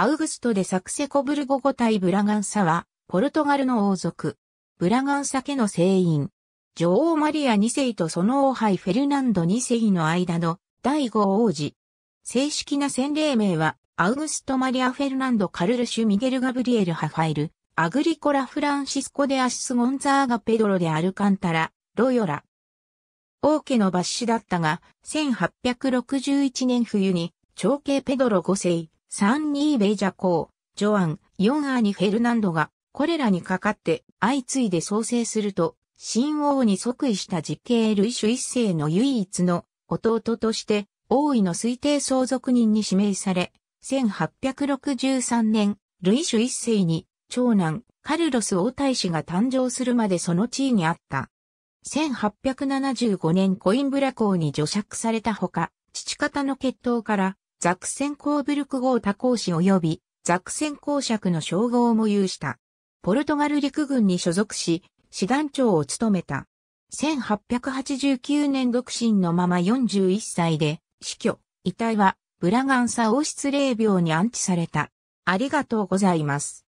アウグストでサクセコブルゴ語体ブラガンサは、ポルトガルの王族。ブラガンサ家の聖員。女王マリア2世とその王妃フェルナンド2世の間の第5王子。正式な洗礼名は、アウグスト・マリア・フェルナンド・カルルシュ・ミゲル・ガブリエル・ハファエル、アグリコラ・フランシスコ・デ・アシス・ゴンザーガ・ペドロ・デ・アルカンタラ、ロヨラ。王家の抜子だったが、1861年冬に、長兄ペドロ5世、サンニー・ベイジャコー、ジョアン、ヨン・アーニ・フェルナンドが、これらにかかって相次いで創生すると、新王に即位した実刑シュ一世の唯一の弟として、王位の推定相続人に指名され、1863年、ルイシュ一世に、長男、カルロス王太子が誕生するまでその地位にあった。1875年コインブラ公に除釈されたほか、父方の血統からザクセンコーブルク号多公市及びザクセン公爵の称号も有した。ポルトガル陸軍に所属し、師団長を務めた。1889年独身のまま41歳で死去。遺体はブラガンサ王室霊廟に安置された。ありがとうございます。